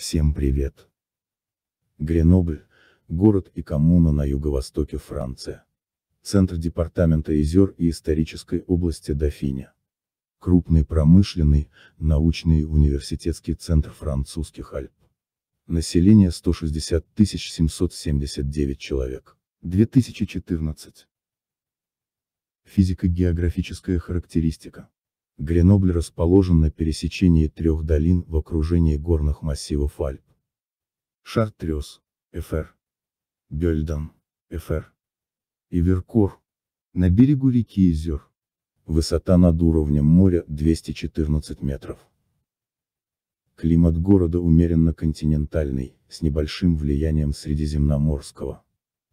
Всем привет! Гренобль – город и коммуна на юго-востоке Франции, Центр департамента Изер и исторической области Дофиня. Крупный промышленный, научный и университетский центр французских Альп. Население 160 779 человек. 2014. Физико-географическая характеристика. Гренобль расположен на пересечении трех долин в окружении горных массивов Альп. Шартрёс, ФР. Бёльдан, ФР. И Веркор. На берегу реки Изер. Высота над уровнем моря 214 метров. Климат города умеренно континентальный, с небольшим влиянием средиземноморского.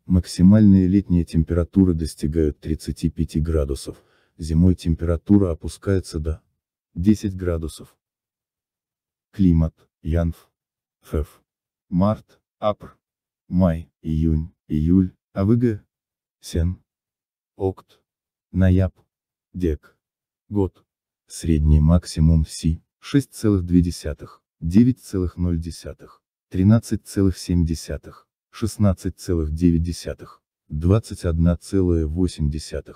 Максимальные летние температуры достигают 35 градусов, зимой температура опускается до 10 градусов. Климат, Янф, Фев. Март, Апр. Май, июнь, июль, Авыга. Сен. Окт. Нояб. Дек. Год. Средний максимум Си, 6,2, 9,0, 13,7, 16,9, 21,8.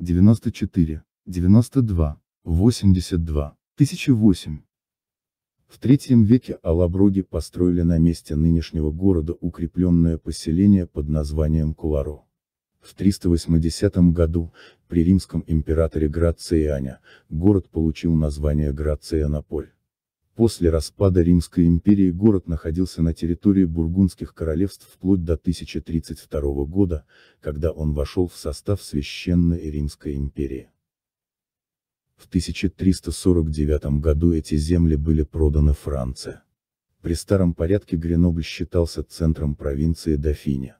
94, 92, 82, 1008. В третьем веке Алаброги построили на месте нынешнего города укрепленное поселение под названием Куларо. В 380 году, при римском императоре Грациане, город получил название Грацианополь. После распада Римской империи город находился на территории бургундских королевств вплоть до 1032 года, когда он вошел в состав Священной Римской империи. В 1349 году эти земли были проданы Франции. При старом порядке Гренобль считался центром провинции Дофиня.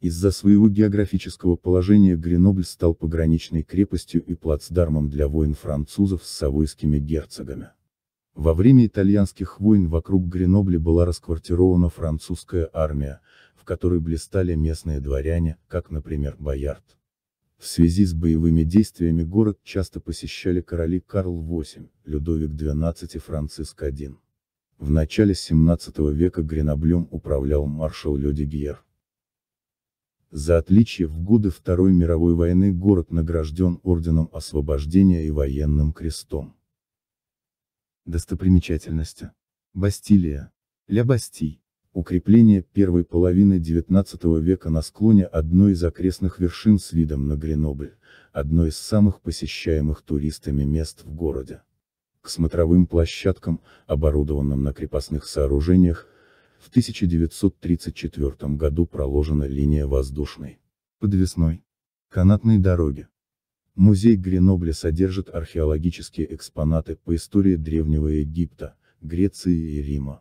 Из-за своего географического положения Гренобль стал пограничной крепостью и плацдармом для войн французов с савойскими герцогами. Во время итальянских войн вокруг Гренобля была расквартирована французская армия, в которой блистали местные дворяне, как, например, Боярд. В связи с боевыми действиями город часто посещали короли Карл VIII, Людовик XII и Франциск I. В начале XVII века Греноблем управлял маршал Людигьер. За отличие в годы Второй мировой войны город награжден Орденом Освобождения и военным крестом. Достопримечательности. Бастилия. Ля Бастий. Укрепление первой половины XIX века на склоне одной из окрестных вершин с видом на Гренобль, одно из самых посещаемых туристами мест в городе. К смотровым площадкам, оборудованным на крепостных сооружениях, в 1934 году проложена линия воздушной, подвесной, канатной дороги. Музей Гренобля содержит археологические экспонаты по истории Древнего Египта, Греции и Рима.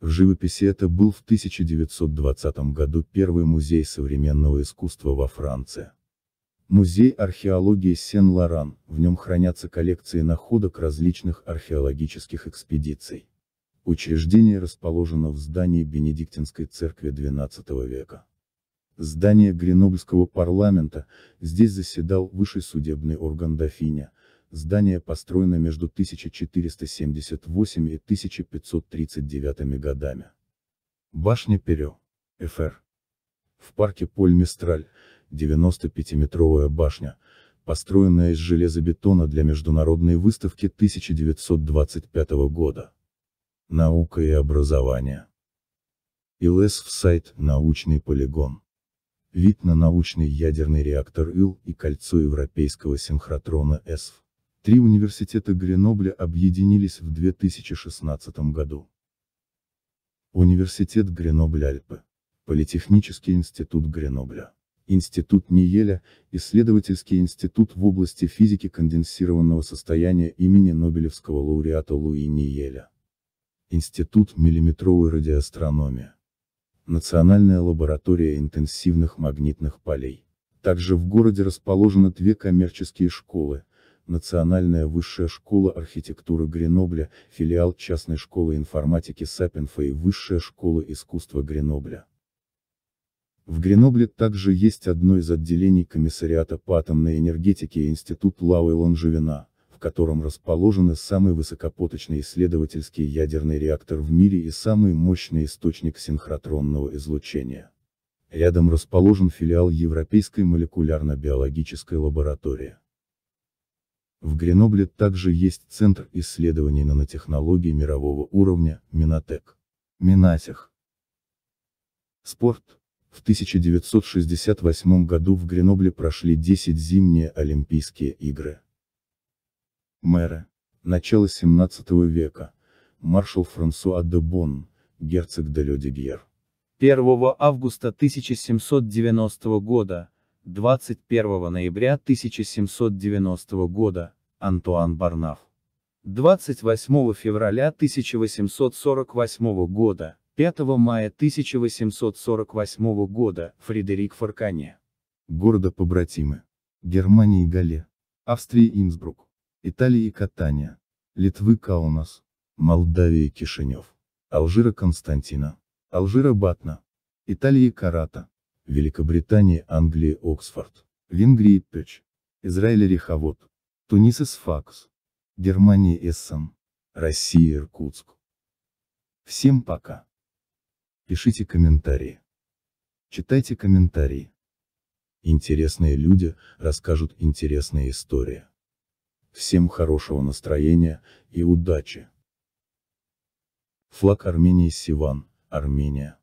В живописи это был в 1920 году первый музей современного искусства во Франции. Музей археологии Сен-Лоран, в нем хранятся коллекции находок различных археологических экспедиций. Учреждение расположено в здании Бенедиктинской церкви XII века здание Гренобльского парламента, здесь заседал высший судебный орган Дофиня. Здание построено между 1478 и 1539 годами. Башня Перё. ФР. В парке Поль Мистраль, 95-метровая башня, построенная из железобетона для международной выставки 1925 года. Наука и образование. ИЛС в сайт «Научный полигон» вид на научный ядерный реактор ИЛ и кольцо европейского синхротрона ЭСФ. Три университета Гренобля объединились в 2016 году. Университет Гренобля-Альпы. Политехнический институт Гренобля. Институт Ниеля, исследовательский институт в области физики конденсированного состояния имени Нобелевского лауреата Луи Ниеля. Институт миллиметровой радиоастрономии. Национальная лаборатория интенсивных магнитных полей. Также в городе расположены две коммерческие школы, Национальная высшая школа архитектуры Гренобля, филиал частной школы информатики Сапинфа и Высшая школа искусства Гренобля. В Гренобле также есть одно из отделений комиссариата по атомной энергетике и Институт Лауэ Лонжевина котором расположены самый высокопоточный исследовательский ядерный реактор в мире и самый мощный источник синхротронного излучения. Рядом расположен филиал Европейской молекулярно-биологической лаборатории. В Гренобле также есть Центр исследований нанотехнологий мирового уровня, Минотек. Минатех. Спорт. В 1968 году в Гренобле прошли 10 зимние Олимпийские игры. Мэры. Начало 17 века. Маршал Франсуа де Бон, герцог де Лёдигьер. 1 августа 1790 года, 21 ноября 1790 года, Антуан Барнаф. 28 февраля 1848 года, 5 мая 1848 года, Фредерик Фаркане. Города-побратимы. Германия и Гале. Австрия Инсбрук. Италии Катания, Литвы Каунас, Молдавии Кишинев, Алжира Константина, Алжира Батна, Италии Карата, Великобритании Англии Оксфорд, Венгрии Печ, Израиль Реховод, Тунис Исфакс, Германия Эссен, Россия Иркутск. Всем пока. Пишите комментарии. Читайте комментарии. Интересные люди расскажут интересные истории. Всем хорошего настроения и удачи! Флаг Армении Сиван, Армения.